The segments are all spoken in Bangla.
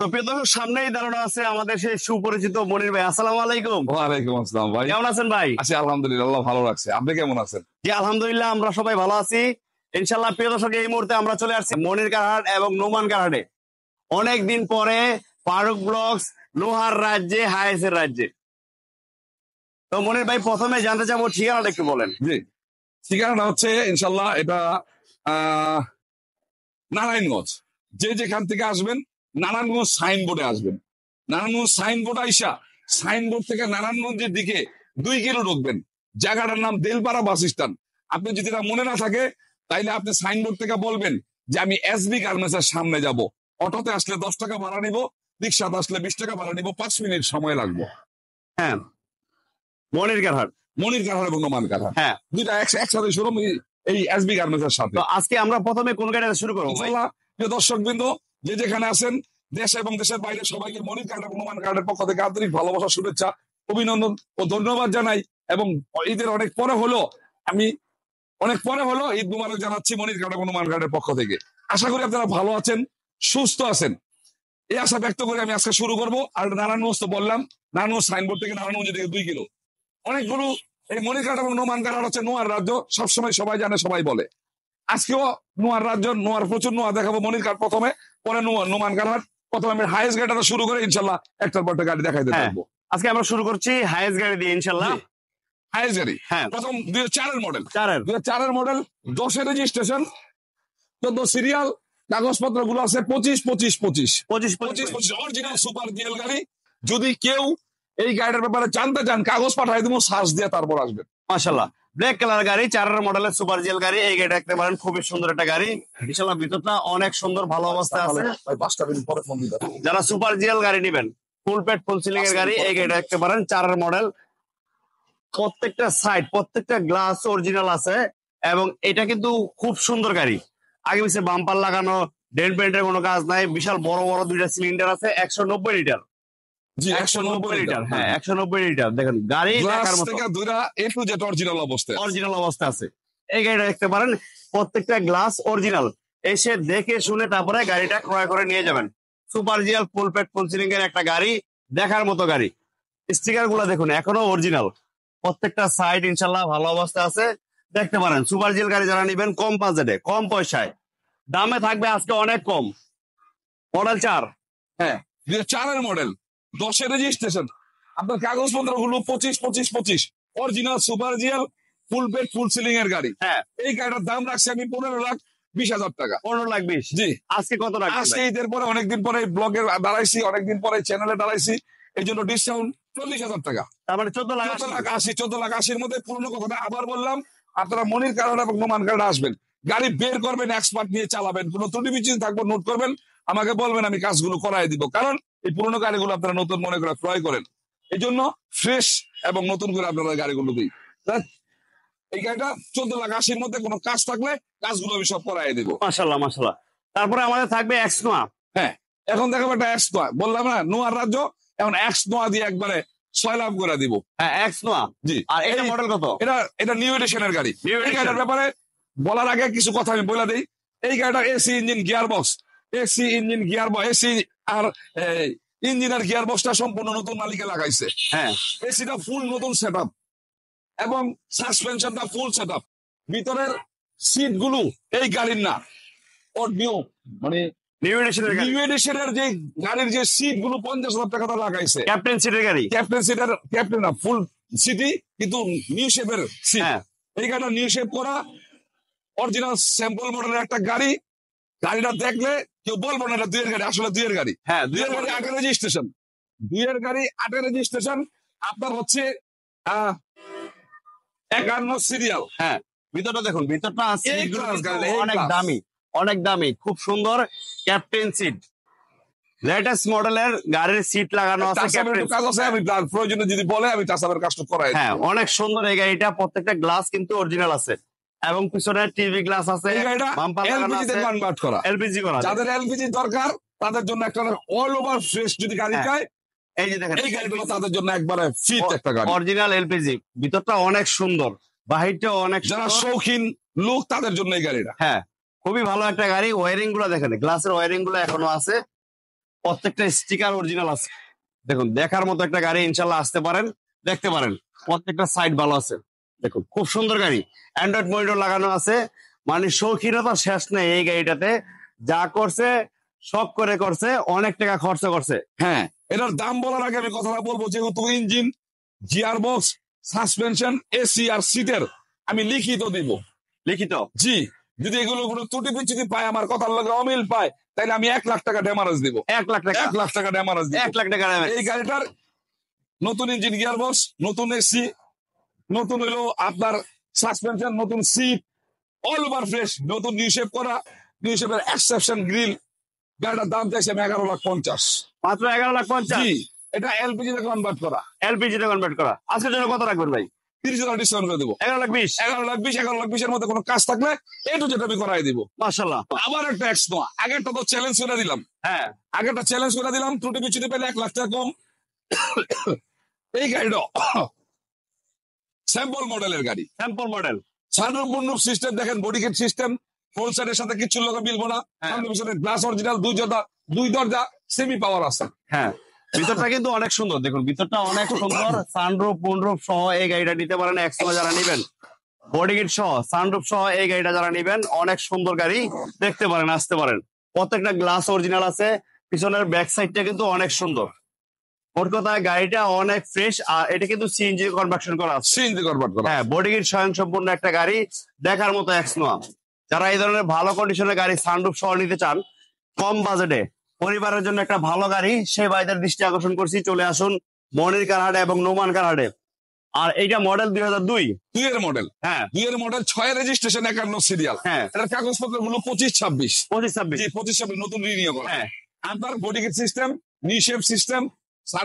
তো প্রিয় দর্শক সামনেই দাঁড়ানো আছে আমাদের সেই সুপরিচিত মনির ভাই আসসালাম আলাইকুম ওয়ালাইকুম আসসালাম ভাই কেমন আছেন ভাই আছি আলহামদুলিল্লাহ ভালো আপনি কেমন আছেন জি আলহামদুলিল্লাহ আমরা সবাই ভালো আছি ইনশাল্লাহ প্রিয় দর্শক এই মুহূর্তে আমরা চলে আসছি মনির কারহাট এবং নোমান কারহাটে অনেকদিন পরে ফারুক ব্লগস লোহার রাজ্যে হায়েসের রাজ্যে তো মনির ভাই প্রথমে জানতে চাবো ঠিকানাটা একটু বলেন জি ঠিকানাটা হচ্ছে ইনশাল্লাহ এটা নারায়ণগঞ্জ যে যেখান থেকে আসবেন নারায়ণগঞ্জ সাইনবোর্ডে আসবেন নারায়ণগঞ্জ সাইনবোর্ড আইসা সাইনবোর্ড থেকে নারায়ণগঞ্জের দিকে দুই কিলো ঢুকবেন জায়গাটার নাম দেলপাড়া বাস স্ট্যান্ড আপনি যদি এটা মনে না থাকে তাইলে আপনি সাইনবোর্ড থেকে বলবেন যে আমি এস বি গার্মেন্টসের সামনে যাব অটোতে আসলে দশ টাকা ভাড়া নিব রিক্সাতে আসলে বিশ টাকা ভাড়া নিব পাঁচ মিনিট সময় লাগবে হ্যাঁ মনির কারহাট মনির কারহাট এবং নোমান কারহাট হ্যাঁ দুইটা একসাথে শুরু এই এস বি গার্মেন্টসের সাথে আজকে আমরা প্রথমে কোন গাড়ি শুরু করবো দর্শক বৃন্দ যে যেখানে আছেন দেশ এবং দেশের বাইরে সবাইকে মনির কার্ড এবং নোমান কার্ডের পক্ষ থেকে আন্তরিক ভালোবাসা শুভেচ্ছা অভিনন্দন ও ধন্যবাদ জানাই এবং ঈদের অনেক পরে হলো আমি অনেক পরে হলো ঈদ মুবারক জানাচ্ছি মনির কার্ড এবং নোমান কার্ডের পক্ষ থেকে আশা করি আপনারা ভালো আছেন সুস্থ আছেন এই আশা ব্যক্ত করে আমি আজকে শুরু করব আর নানান তো বললাম নারায়ণগঞ্জ সাইনবোর্ড থেকে নারায়ণগঞ্জ থেকে দুই কিলো অনেকগুলো এই কার্ড এবং নোমানঘাট হচ্ছে নোয়ার রাজ্য সবসময় সবাই জানে সবাই বলে আজকেও নোয়ার রাজ্য নোয়ার প্রচুর নোয়া দেখাবো কার্ড প্রথমে পরে নোয়া কার্ড প্রথমে হাইয়েস্ট গাড়িটা শুরু করে ইনশাল্লাহ একটার পর গাড়ি দেখাই দিতে পারবো হ্যাঁ। আজকে আমরা শুরু করছি হাইয়েস্ট গাড়ি দিয়ে ইনশাল্লাহ হাইয়েস্ট গাড়ি হ্যাঁ প্রথম দুই চারের মডেল চারের দুই চারের মডেল দশের রেজিস্ট্রেশন চোদ্দ সিরিয়াল কাগজপত্র গুলো আছে পঁচিশ পঁচিশ পঁচিশ পঁচিশ পঁচিশ পঁচিশ অরিজিনাল সুপার ডিএল গাড়ি যদি কেউ এই গাড়িটার ব্যাপারে জানতে চান কাগজ পাঠাই দেবো সার্চ দিয়ে তারপর আসবেন মাসাল্লাহ ব্ল্যাক কালার গাড়ি চারের মডেলের সুপার জেল গাড়ি এই গাড়ি দেখতে পারেন খুবই সুন্দর একটা গাড়ি বিশাল ভিতরটা অনেক সুন্দর ভালো অবস্থা আছে যারা সুপার জেল গাড়ি নেবেন ফুল পেট ফুল সিলিং এর গাড়ি এই গাড়ি দেখতে পারেন চারের মডেল প্রত্যেকটা সাইড প্রত্যেকটা গ্লাস অরিজিনাল আছে এবং এটা কিন্তু খুব সুন্দর গাড়ি আগে পিছিয়ে বাম্পার লাগানো ডেন্ট পেন্টের কোনো কাজ নাই বিশাল বড় বড় দুইটা সিলিন্ডার আছে একশো নব্বই লিটার একশো নব্বই লিটার হ্যাঁ একশো নব্বই লিটার দেখেন গাড়ি এ অবস্থায় অরিজিনাল অবস্থা আছে এই গাড়িটা দেখতে পারেন প্রত্যেকটা গ্লাস অরিজিনাল এসে দেখে শুনে তারপরে গাড়িটা ক্রয় করে নিয়ে যাবেন সুপার জিয়াল ফুল ফুলসিলিং এর একটা গাড়ি দেখার মতো গাড়ি স্টিকার গুলা দেখুন এখনো অরিজিনাল প্রত্যেকটা সাইড ইনশাল্লাহ ভালো অবস্থা আছে দেখতে পারেন সুপার গাড়ি যারা নিবেন কম বাজেটে কম পয়সায় দামে থাকবে আজকে অনেক কম মডেল চার হ্যাঁ চারের মডেল দশে রেজিস্ট্রেশন আপনার পত্র গুলো পঁচিশ পঁচিশ পঁচিশ অরিজিনাল সুপার জিয়াল ফুল বেড ফুল সিলিং এর গাড়ি হ্যাঁ এই গাড়িটার দাম রাখছি আমি পনেরো লাখ বিশ হাজার টাকা পনেরো লাখ বিশ জি আজকে কত লাখ আজকে ঈদের পরে অনেকদিন পরে ব্লগে দাঁড়াইছি অনেকদিন পরে চ্যানেলে দাঁড়াইছি এই জন্য ডিসকাউন্ট চল্লিশ হাজার টাকা তারপরে মানে চোদ্দ লাখ লাখ আশি চোদ্দ লাখ আশির মধ্যে পুরোনো কথা আবার বললাম আপনারা মনির কারণে এবং আসবেন গাড়ি বের করবেন এক্সপার্ট নিয়ে চালাবেন কোনো ত্রুটি বিচ্ছিন্ন থাকবো নোট করবেন আমাকে বলবেন আমি কাজগুলো করাই দিব কারণ এই পুরোনো গাড়িগুলো আপনারা নতুন মনে করে ক্রয় করেন এই জন্য ফ্রেশ এবং নতুন করে আপনারা গাড়িগুলো দিই এই গাড়িটা চোদ্দ লাখ আশির মধ্যে কোনো কাজ থাকলে কাজগুলো আমি সব করাই দেবো মাসাল্লাহ মাসাল্লাহ তারপরে আমাদের থাকবে এক্স নোয়া হ্যাঁ এখন দেখাবো একটা এক্স নোয়া বললাম না নোয়ার রাজ্য এখন এক্স নোয়া দিয়ে একবারে ছয় লাভ করে দিব হ্যাঁ এক্স নোয়া জি আর মডেল কত এটা এটা নিউ এডিশনের গাড়ি এই গাড়িটার ব্যাপারে বলার আগে কিছু কথা আমি বলে দিই এই গাড়িটা AC engine gear box AC engine gear AC আর ইঞ্জিন আর গিয়ার বক্সটা সম্পূর্ণ নতুন মালিকে লাগাইছে হ্যাঁ এসিটা ফুল নতুন সেট এবং সাসপেনশনটা ফুল সেট ভিতরের সিট গুলো এই গাড়ির না ওর নিউ মানে নিউ যে গাড়ির যে সিট গুলো পঞ্চাশ হাজার লাগাইছে গাড়ি ক্যাপ্টেন না ফুল সিটি কিন্তু হ্যাঁ। করা অরিজিনাল স্যাম্পল মডেলের একটা গাড়ি গাড়িটা দেখলে কেউ বলবো না এটা দুইয়ের গাড়ি আসলে দুইয়ের গাড়ি হ্যাঁ দুইয়ের গাড়ি আটের রেজিস্ট্রেশন দুইয়ের গাড়ি আটের রেজিস্ট্রেশন আপনার হচ্ছে একান্ন সিরিয়াল হ্যাঁ ভিতরটা দেখুন ভিতরটা আছে অনেক দামি অনেক দামি খুব সুন্দর ক্যাপ্টেন সিট লেটেস্ট মডেলের গাড়ির সিট লাগানো আছে কাজ আছে আমি প্রয়োজনে যদি বলে আমি কাজটা করাই হ্যাঁ অনেক সুন্দর এই গাড়িটা প্রত্যেকটা গ্লাস কিন্তু অরিজিনাল আছে এবং পিছনে টিভি গ্লাস আছে এলপিজি করা যাদের এলপিজি দরকার তাদের জন্য একটা অল ওভার ফ্রেশ যদি গাড়ি চায় হ্যাঁ। এই যে দেখেন এই গাড়িগুলো তাদের জন্য একবারে ফিট একটা গাড়ি অরিজিনাল এলপিজি ভিতরটা অনেক সুন্দর বাহিরটা অনেক যারা শৌখিন লোক তাদের জন্য এই গাড়িটা হ্যাঁ খুবই ভালো একটা গাড়ি ওয়ারিং গুলো দেখেন গ্লাসের ওয়ারিং গুলো এখনো আছে প্রত্যেকটা স্টিকার অরিজিনাল আছে দেখুন দেখার মতো একটা গাড়ি ইনশাল্লাহ আসতে পারেন দেখতে পারেন প্রত্যেকটা সাইড ভালো আছে দেখো খুব সুন্দর গাড়ি অ্যান্ড্রয়েড মনিটর লাগানো আছে মানে শৌখিনতা শেষ নেই এই গাড়িটাতে যা করছে শখ করে করছে অনেক টাকা খরচা করছে হ্যাঁ এটার দাম বলার আগে আমি কথাটা বলবো যেহেতু engine gear box suspension AC আর সিটের আমি লিখিত দিব লিখিত জি যদি এগুলো কোনো ত্রুটি বিচ্ছুতি পায় আমার কথার লগে অমিল পায় তাহলে আমি এক লাখ টাকা ড্যামারেজ দিব এক লাখ টাকা এক লাখ টাকা ড্যামারেজ দিব এক লাখ টাকা এই গাড়িটার নতুন ইঞ্জিন গিয়ার বক্স নতুন এসি নতুন হইলো আপনার সাসপেনশন নতুন সিট অল ওভার ফ্রেশ নতুন নিউ শেপ করা নিউ শেপের এক্সেপশন গ্রিল গাড়িটার দাম চাইছে এগারো লাখ পঞ্চাশ মাত্র এগারো লাখ পঞ্চাশ এটা এলপিজি তে কনভার্ট করা এলপিজি তে কনভার্ট করা আজকের জন্য কত রাখবেন ভাই তিরিশ হাজার ডিসকাউন্ট করে দেবো এগারো লাখ বিশ এগারো লাখ বিশ এগারো লাখ বিশের মধ্যে কোনো কাজ থাকলে একটু যেটা আমি করাই দিব মাসাল্লাহ আবার একটা এক্স নোয়া আগেরটা তো চ্যালেঞ্জ করে দিলাম হ্যাঁ আগেরটা চ্যালেঞ্জ করে দিলাম ত্রুটি বিচুটি পেলে এক লাখ টাকা কম এই গাড়িটা স্যাম্পল মডেলের গাড়ি sample model sunroof moonroof system দেখেন বডি কিট সিস্টেম ফোন সেটের সাথে কিছু লোক মিলবো না গ্লাস হ্যাঁ। অরিজিনাল দুই জর্দা দুই দরজা সেমি পাওয়ার আছে হ্যাঁ ভিতরটা কিন্তু অনেক সুন্দর দেখুন ভিতরটা অনেক সুন্দর সানরুফ মুনরুফ সহ এই গাড়িটা নিতে পারেন এক সময় যারা নিবেন বডি কিট সহ সানরুফ সহ এই গাড়িটা যারা নিবেন অনেক সুন্দর গাড়ি দেখতে পারেন আসতে পারেন প্রত্যেকটা গ্লাস অরিজিনাল আছে পিছনের ব্যাক সাইডটা কিন্তু অনেক সুন্দর মোট কথা গাড়িটা অনেক ফ্রেশ আর এটা কিন্তু সিএনজি কনভার্সন করা আছে সিএনজি কনভার্ট করা হ্যাঁ বডি কিট স্বয়ং একটা গাড়ি দেখার মতো এক্সনোয়া যারা এই ধরনের ভালো কন্ডিশনের গাড়ি সানরুফ সহ নিতে চান কম বাজেটে পরিবারের জন্য একটা ভালো গাড়ি সেই বাইদের দৃষ্টি আকর্ষণ করছি চলে আসুন মনির কারহাটে এবং নোমান কারহাটে আর এইটা মডেল দুই হাজার দুই দুইয়ের মডেল হ্যাঁ দুইয়ের মডেল ছয় রেজিস্ট্রেশন একান্ন সিরিয়াল হ্যাঁ এটার কাগজপত্র গুলো পঁচিশ ছাব্বিশ পঁচিশ ছাব্বিশ পঁচিশ ছাব্বিশ নতুন রিনিউ করা হ্যাঁ আপনার বডি সিস্টেম নিশেপ সিস্টেম সহ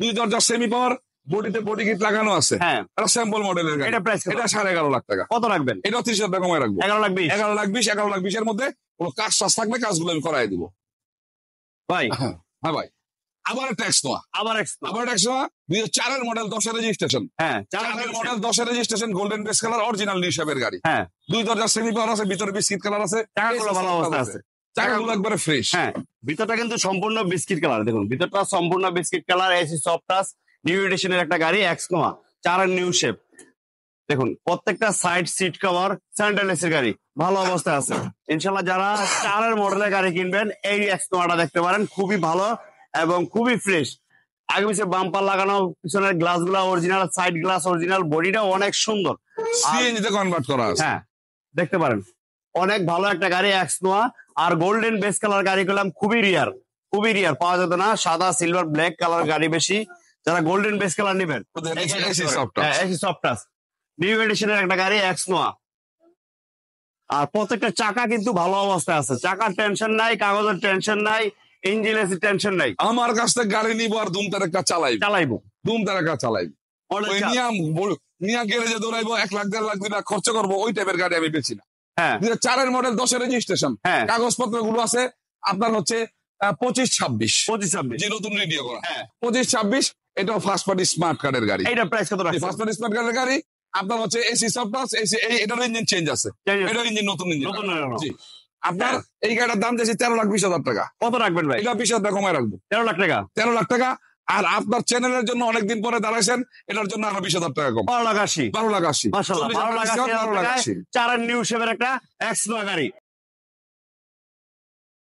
দুই সেমি পাওয়ার বডিতে বডি কিট লাগানো আছে হ্যাঁ। এটা স্যাম্পল মডেলের গাড়ি এটা প্রাইস এটা সাড়ে এগারো লাখ টাকা কত রাখবেন এটা হাজার টাকা রাখবো এগারো লাখ বিশ এগারো লাখ বিশ এগারো লাখ বিশের মধ্যে কোনো কাজ কাজগুলো আমি করাই দিব ভাই হ্যাঁ, হ্যাঁ ভাই আবার ট্যাক্স নেওয়া আবার আবার ট্যাক্স নেওয়া দুই হাজার চারের মডেল দশের রেজিস্ট্রেশন হ্যাঁ চারের মডেল দশের registration golden base colour original নিশাবের গাড়ি হ্যাঁ দুই দরজার সেমি পাওয়ার আছে ভিতরে বিস্কিট কালার আছে টাকাগুলো ভালো অবস্থা আছে হ্যাঁ, ভিতরটা কিন্তু সম্পূর্ণ বিস্কিট কালার দেখুন ভিতরটা সম্পূর্ণ বিস্কিট কালার এসি নিউ একটা গাড়ি চার নিউ শেপ দেখুন প্রত্যেকটা সাইড সিট গাড়ি ভালো অবস্থায় আছে ইনশাল্লাহ যারা চারের মডেলের গাড়ি কিনবেন এই এক্সকোমাটা দেখতে পারেন খুবই ভালো এবং খুবই ফ্রেশ আগে পিছিয়ে বাম্পার লাগানো পিছনের গ্লাস গুলা অরিজিনাল সাইড গ্লাস অরিজিনাল বডিটা অনেক সুন্দর কনভার্ট করা হ্যাঁ দেখতে পারেন অনেক ভালো একটা গাড়ি এক্স নোয়া আর গোল্ডেন বেস কালার গাড়ি করলাম খুবই রিয়ার খুবই রিয়ার পাওয়া যেত না সাদা সিলভার ব্ল্যাক কালার গাড়ি বেশি যারা গোল্ডেন বেস কালার নেবেন নিউ এডিশনের হ্যাঁ, একটা গাড়ি এক্স নোয়া আর প্রত্যেকটা চাকা কিন্তু ভালো অবস্থায় আছে চাকার টেনশন নাই কাগজের টেনশন নাই ইঞ্জিন ইঞ্জিনের টেনশন নাই আমার কাছ থেকে গাড়ি নিবো আর দুম তারেকা চালাই চালাইবো দুম চালাই চালাইবো নিয়া গেলে যে দৌড়াইবো এক লাখ দেড় লাখ দুই লাখ খরচ করবো ওই টাইপের গাড়ি আমি বেছি না হ্যাঁ। দুই চারের মডেল দশের রেজিস্ট্রেশন হ্যাঁ। কাগজপত্র গুলো আছে আপনার হচ্ছে পঁচিশ ছাব্বিশ পঁচিশ ছাব্বিশ নতুন রেডিও করা হ্যাঁ। পঁচিশ ছাব্বিশ এটা ফার্স্ট পার্টি স্মার্ট কার্ডের গাড়ি এটা প্রাইস কত ফার্স্ট পার্টি স্মার্ট কার্ডের গাড়ি আপনার হচ্ছে এসি প্লাস এসি এই এটার ইঞ্জিন চেঞ্জ আছে এটার ইঞ্জিন নতুন ইঞ্জিন নতুন আপনার এই গাড়িটার দাম যাচ্ছে তেরো লাখ বিশ হাজার টাকা কত রাখবেন ভাই এটা বিশ হাজার টাকা কমায় রাখবো তেরো লাখ টাকা তেরো লাখ টাকা আর আপনার চ্যানেলের জন্য অনেকদিন পরে দাঁড়াইছেন এটার জন্য আরো বিশ হাজার টাকা কম বারো লাখ আশি বারো লাখ আশি বারো লাখ আশি চার নিউজ একটা এক্স গাড়ি